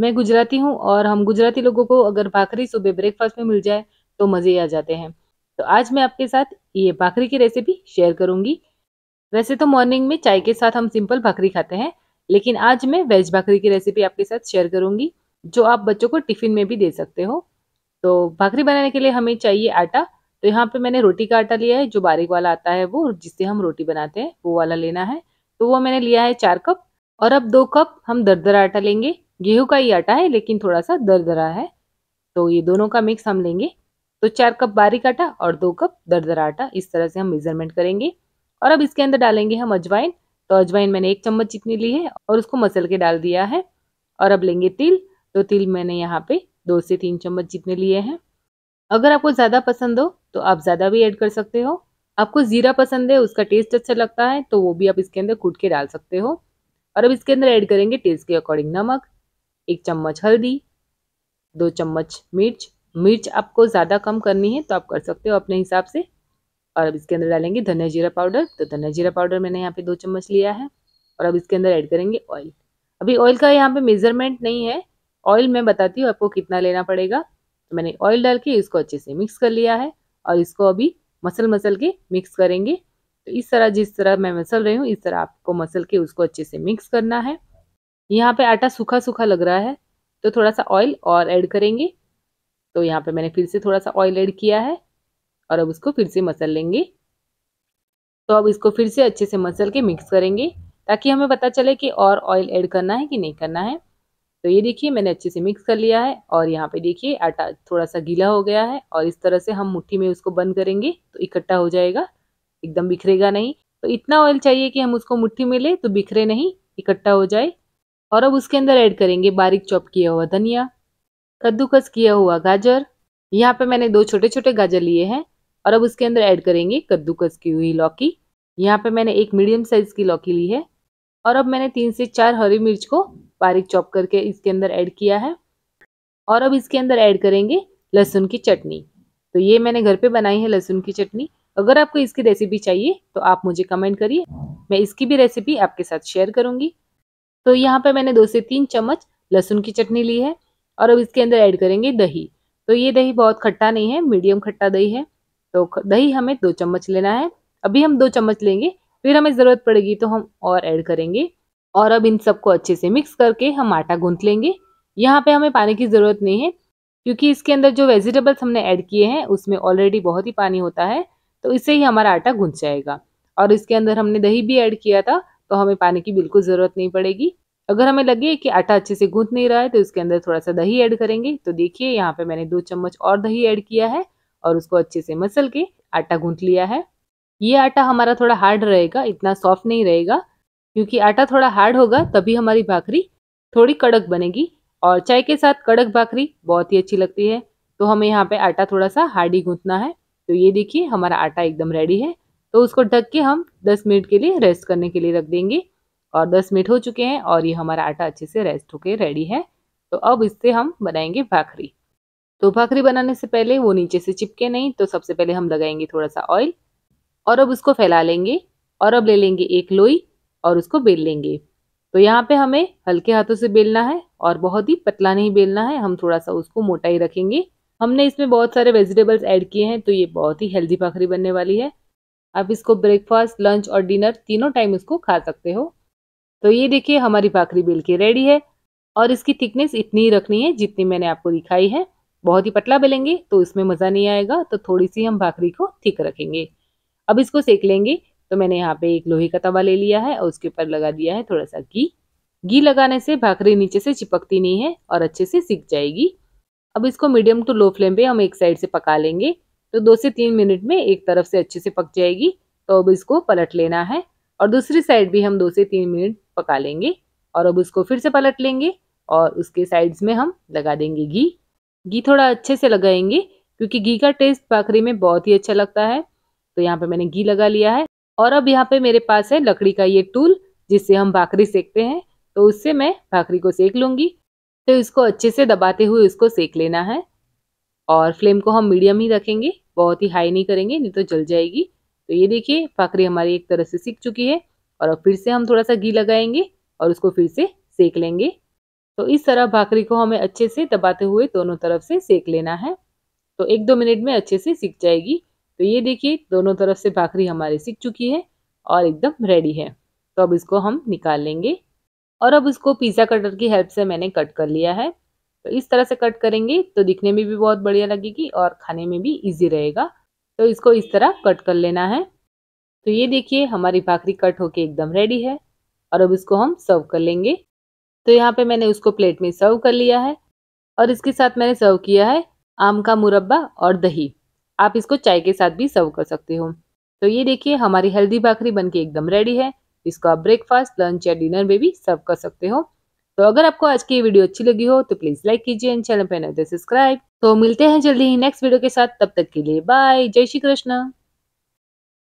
मैं गुजराती हूँ और हम गुजराती लोगों को अगर भाखरी सुबह ब्रेकफास्ट में मिल जाए तो मज़े आ जाते हैं तो आज मैं आपके साथ ये भाखरी की रेसिपी शेयर करूंगी वैसे तो मॉर्निंग में चाय के साथ हम सिंपल भाखरी खाते हैं लेकिन आज मैं वेज भाखरी की रेसिपी आपके साथ शेयर करूंगी जो आप बच्चों को टिफ़िन में भी दे सकते हो तो भाखरी बनाने के लिए हमें चाहिए आटा तो यहाँ पे मैंने रोटी का आटा लिया है जो बारीक वाला आता है वो जिससे हम रोटी बनाते हैं वो वाला लेना है तो वो मैंने लिया है चार कप और अब दो कप हम दर आटा लेंगे गेहूं का ही आटा है लेकिन थोड़ा सा दरदरा है तो ये दोनों का मिक्स हम लेंगे तो चार कप बारीक आटा और दो कप दरदरा आटा इस तरह से हम मेजरमेंट करेंगे और अब इसके अंदर डालेंगे हम अजवाइन तो अजवाइन मैंने एक चम्मच जितनी ली है और उसको मसल के डाल दिया है और अब लेंगे तिल तो तिल मैंने यहाँ पे दो से तीन चम्मच जितने लिए हैं अगर आपको ज़्यादा पसंद हो तो आप ज़्यादा भी ऐड कर सकते हो आपको ज़ीरा पसंद है उसका टेस्ट अच्छा लगता है तो वो भी आप इसके अंदर कूट के डाल सकते हो और अब इसके अंदर ऐड करेंगे टेस्ट के अकॉर्डिंग नमक एक चम्मच हल्दी दो चम्मच मिर्च मिर्च आपको ज़्यादा कम करनी है तो आप कर सकते हो अपने हिसाब से और अब इसके अंदर डालेंगे धनिया जीरा पाउडर तो धनिया जीरा पाउडर मैंने यहाँ पे दो चम्मच लिया है और अब इसके अंदर ऐड करेंगे ऑयल अभी ऑयल का यहाँ पे मेजरमेंट नहीं है ऑयल मैं बताती हूँ आपको कितना लेना पड़ेगा तो मैंने ऑयल डाल के इसको अच्छे से मिक्स कर लिया है और इसको अभी मसल मसल के मिक्स करेंगे तो इस तरह जिस तरह मैं मसल रही हूँ इस तरह आपको मसल के उसको अच्छे से मिक्स करना है यहाँ पे आटा सूखा सूखा लग रहा है तो थोड़ा सा ऑयल और ऐड करेंगे तो यहाँ पे मैंने फिर से थोड़ा सा ऑयल ऐड किया है और अब उसको फिर से मसल लेंगे तो अब इसको फिर से अच्छे से मसल के मिक्स करेंगे ताकि हमें पता चले कि और ऑयल ऐड करना है कि नहीं करना है तो ये देखिए मैंने अच्छे से मिक्स कर लिया है और यहाँ पे देखिए आटा थोड़ा सा गीला हो गया है और इस तरह से हम मुट्ठी में उसको बंद करेंगे तो इकट्ठा हो जाएगा एकदम बिखरेगा नहीं तो इतना ऑयल चाहिए कि हम उसको मुट्ठी में ले तो बिखरे नहीं इकट्ठा हो जाए और अब उसके अंदर ऐड करेंगे बारीक चॉप किया हुआ धनिया कद्दूकस किया हुआ गाजर यहाँ पे मैंने दो छोटे छोटे गाजर लिए हैं और अब उसके अंदर ऐड करेंगे कद्दूकस की हुई लौकी यहाँ पे मैंने एक मीडियम साइज़ की लौकी ली है और अब मैंने तीन से चार हरी मिर्च को बारीक चॉप करके इसके अंदर ऐड किया है और अब इसके अंदर ऐड करेंगे लहसुन की चटनी तो ये मैंने घर पे बनाई है लहसुन की चटनी अगर आपको इसकी रेसिपी चाहिए तो आप मुझे कमेंट करिए मैं इसकी भी रेसिपी आपके साथ शेयर करूँगी तो यहाँ पे मैंने दो से तीन चम्मच लहसुन की चटनी ली है और अब इसके अंदर ऐड करेंगे दही तो ये दही बहुत खट्टा नहीं है मीडियम खट्टा दही है तो दही हमें दो चम्मच लेना है अभी हम दो चम्मच लेंगे फिर हमें ज़रूरत पड़ेगी तो हम और ऐड करेंगे और अब इन सबको अच्छे से मिक्स करके हम आटा गूंथ लेंगे यहाँ पे हमें पानी की ज़रूरत नहीं है क्योंकि इसके अंदर जो वेजिटेबल्स हमने ऐड किए हैं उसमें ऑलरेडी बहुत ही पानी होता है तो इससे ही हमारा आटा गूंथ जाएगा और इसके अंदर हमने दही भी ऐड किया था तो हमें पानी की बिल्कुल ज़रूरत नहीं पड़ेगी अगर हमें लगे कि आटा अच्छे से गूंथ नहीं रहा है तो इसके अंदर थोड़ा सा दही ऐड करेंगे तो देखिए यहाँ पे मैंने दो चम्मच और दही ऐड किया है और उसको अच्छे से मसल के आटा गूंथ लिया है ये आटा हमारा थोड़ा हार्ड रहेगा इतना सॉफ्ट नहीं रहेगा क्योंकि आटा थोड़ा हार्ड होगा तभी हमारी भाखरी थोड़ी कड़क बनेगी और चाय के साथ कड़क भाखरी बहुत ही अच्छी लगती है तो हमें यहाँ पे आटा थोड़ा सा हार्ड ही है तो ये देखिए हमारा आटा एकदम रेडी है तो उसको ढक के हम 10 मिनट के लिए रेस्ट करने के लिए रख देंगे और 10 मिनट हो चुके हैं और ये हमारा आटा अच्छे से रेस्ट होके रेडी है तो अब इससे हम बनाएंगे भाखरी तो भाखरी बनाने से पहले वो नीचे से चिपके नहीं तो सबसे पहले हम लगाएंगे थोड़ा सा ऑयल और अब उसको फैला लेंगे और अब ले लेंगे एक लोई और उसको बेल लेंगे तो यहाँ पे हमें हल्के हाथों से बेलना है और बहुत ही पतला नहीं बेलना है हम थोड़ा सा उसको मोटा ही रखेंगे हमने इसमें बहुत सारे वेजिटेबल्स ऐड किए हैं तो ये बहुत ही हेल्दी भाखरी बनने वाली है आप इसको ब्रेकफास्ट लंच और डिनर तीनों टाइम इसको खा सकते हो तो ये देखिए हमारी भाखरी बेल के रेडी है और इसकी थिकनेस इतनी ही रखनी है जितनी मैंने आपको दिखाई है बहुत ही पतला बेलेंगे तो इसमें मज़ा नहीं आएगा तो थोड़ी सी हम भाखरी को थिक रखेंगे अब इसको सेक लेंगे तो मैंने यहाँ पे एक लोहे का तवा ले लिया है और उसके ऊपर लगा दिया है थोड़ा सा घी घी लगाने से भाखरी नीचे से चिपकती नहीं है और अच्छे से सीख जाएगी अब इसको मीडियम टू लो फ्लेम पे हम एक साइड से पका लेंगे तो दो से तीन मिनट में एक तरफ से अच्छे से पक जाएगी तो अब इसको पलट लेना है और दूसरी साइड भी हम दो से तीन मिनट पका लेंगे और अब उसको फिर से पलट लेंगे और उसके साइड्स में हम लगा देंगे घी घी थोड़ा अच्छे से लगाएंगे क्योंकि घी का टेस्ट भाखरी में बहुत ही अच्छा लगता है तो यहाँ पे मैंने घी लगा लिया है और अब यहाँ पे मेरे पास है लकड़ी का ये टूल जिससे हम भाखरी सेकते हैं तो उससे मैं भाखरी को सेक लूँगी तो इसको अच्छे से दबाते हुए उसको सेक लेना है और फ्लेम को हम मीडियम ही रखेंगे बहुत ही हाई नहीं करेंगे नहीं तो जल जाएगी तो ये देखिए फाकरी हमारी एक तरह से सीख चुकी है और अब फिर से हम थोड़ा सा घी लगाएंगे और उसको फिर से सेक लेंगे तो इस तरह भाकरी को हमें अच्छे से दबाते हुए दोनों तरफ से सेक लेना है तो एक दो मिनट में अच्छे से सीख जाएगी तो ये देखिए दोनों तरफ से भाकरी हमारी सीख चुकी है और एकदम रेडी है तो अब इसको हम निकाल लेंगे और अब इसको पिज़्ज़ा कटर की हेल्प से मैंने कट कर लिया है तो इस तरह से कट करेंगे तो दिखने में भी बहुत बढ़िया लगेगी और खाने में भी इजी रहेगा तो इसको इस तरह कट कर लेना है तो ये देखिए हमारी भाखरी कट होके एकदम रेडी है और अब इसको हम सर्व कर लेंगे तो यहाँ पे मैंने उसको प्लेट में सर्व कर लिया है और इसके साथ मैंने सर्व किया है आम का मुरब्बा और दही आप इसको चाय के साथ भी सर्व कर सकते हो तो ये देखिए हमारी हेल्दी भाखरी बनके एकदम रेडी है इसको आप ब्रेकफास्ट लंच या डिनर में भी सर्व कर सकते हो तो अगर आपको आज की वीडियो अच्छी लगी हो तो प्लीज लाइक कीजिए एंड चैनल पर नए सब्सक्राइब तो मिलते हैं जल्दी ही नेक्स्ट वीडियो के साथ तब तक के लिए बाय जय श्री कृष्ण